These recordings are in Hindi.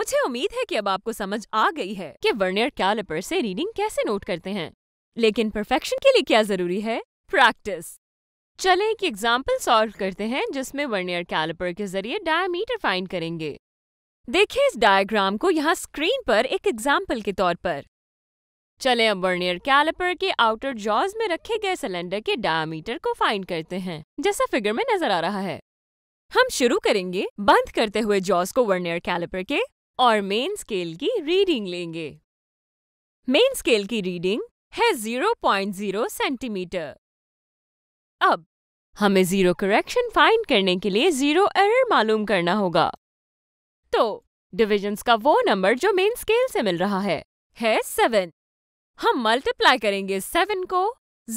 मुझे उम्मीद है कि अब आपको समझ आ गई है कि वर्नियर कैलिपर से रीडिंग कैसे नोट करते हैं लेकिन परफेक्शन के लिए क्या जरूरी है प्रैक्टिस चले एक एग्जाम्पल सॉल्व करते हैं जिसमें वर्नियर कैलिपर के जरिए डायमीटर फाइंड करेंगे देखिए इस डायग्राम को यहाँ स्क्रीन पर एक एग्जाम्पल के तौर पर चले अब वर्नियर कैलिपर के आउटर जॉज में रखे गए सिलेंडर के डायमीटर को फाइंड करते हैं जैसा फिगर में नजर आ रहा है हम शुरू करेंगे बंद करते हुए जॉज को वर्नियर कैलिपर के और मेन स्केल की रीडिंग लेंगे मेन स्केल की रीडिंग है 0.0 सेंटीमीटर अब हमें जीरो करेक्शन फाइंड करने के लिए जीरो एरर मालूम करना होगा तो डिविजन्स का वो नंबर जो मेन स्केल से मिल रहा है है सेवन हम मल्टीप्लाई करेंगे सेवन को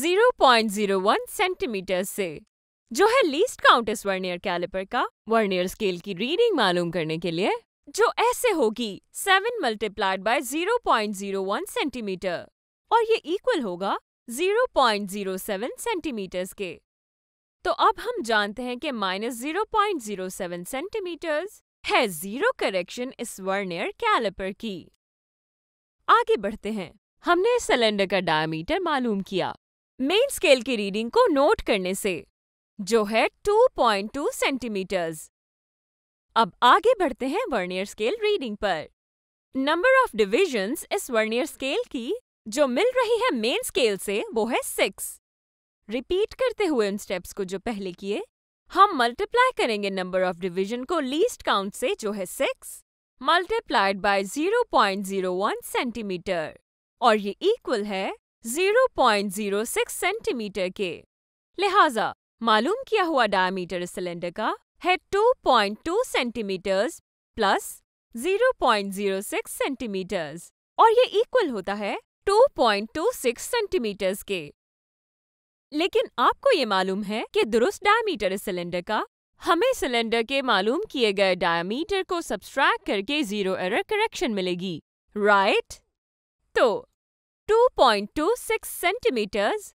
0.01 सेंटीमीटर से जो है लीस्ट काउंटेस वर्नियर कैलिपर का वर्नियर स्केल की रीडिंग मालूम करने के लिए जो ऐसे होगी seven multiplied by zero point zero one centimetre और ये इक्वल होगा zero point zero seven centimetres के तो अब हम जानते हैं कि minus zero point zero seven centimetres है जीरो करेक्शन इस वर्नियर कैलिपर की आगे बढ़ते हैं हमने सिलेंडर का डायमीटर मालूम किया मेन स्केल की रीडिंग को नोट करने से जो है 2.2 सेंटीमीटर्स अब आगे बढ़ते हैं वर्नियर स्केल रीडिंग पर नंबर ऑफ डिविजन्स इस वर्नियर स्केल की जो मिल रही है मेन स्केल से वो है सिक्स रिपीट करते हुए उन स्टेप्स को जो पहले किए हम मल्टीप्लाई करेंगे नंबर ऑफ डिवीजन को लीस्ट काउंट से जो है सिक्स मल्टीप्लाइड बाय 0.01 सेंटीमीटर और ये इक्वल है 0.06 सेंटीमीटर के लिहाजा मालूम किया हुआ डायमीटर सिलेंडर का है 2.2 सेंटीमीटर्स प्लस 0.06 सेंटीमीटर्स और ये इक्वल होता है 2.26 सेंटीमीटर्स के लेकिन आपको ये मालूम है कि दुरुस्त डायमीटर इस सिलेंडर का हमें सिलेंडर के मालूम किए गए डायमीटर को सब्सट्रैक्ट करके जीरो एरर करेक्शन मिलेगी राइट तो 2.26 सेंटीमीटर्स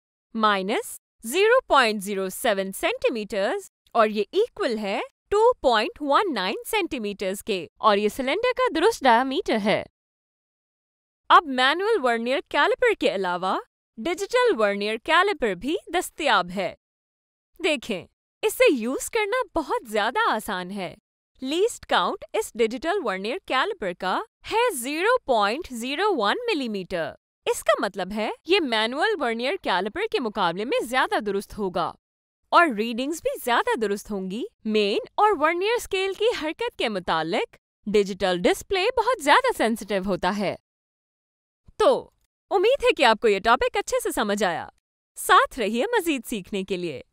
माइनस 0.07 सेंटीमीटर्स और ये इक्वल है 2.19 सेंटीमीटर्स के और ये सिलेंडर का दुरुस्त डायमीटर है अब मैनुअल वर्नियर कैलिपर के अलावा डिजिटल वर्नियर कैलिपर भी दस्तियाब है देखें इसे यूज करना बहुत ज्यादा आसान है लीस्ट काउंट इस डिजिटल वर्नियर कैलिपर का है 0.01 मिलीमीटर mm. इसका मतलब है ये मैनुअल वर्नियर कैलिपर के मुकाबले में ज्यादा दुरुस्त होगा और रीडिंग्स भी ज्यादा दुरुस्त होंगी मेन और वर्नियर स्केल की हरकत के मुतालिक डिजिटल डिस्प्ले बहुत ज्यादा सेंसिटिव होता है तो उम्मीद है कि आपको ये टॉपिक अच्छे से समझ आया साथ रहिए मजीद सीखने के लिए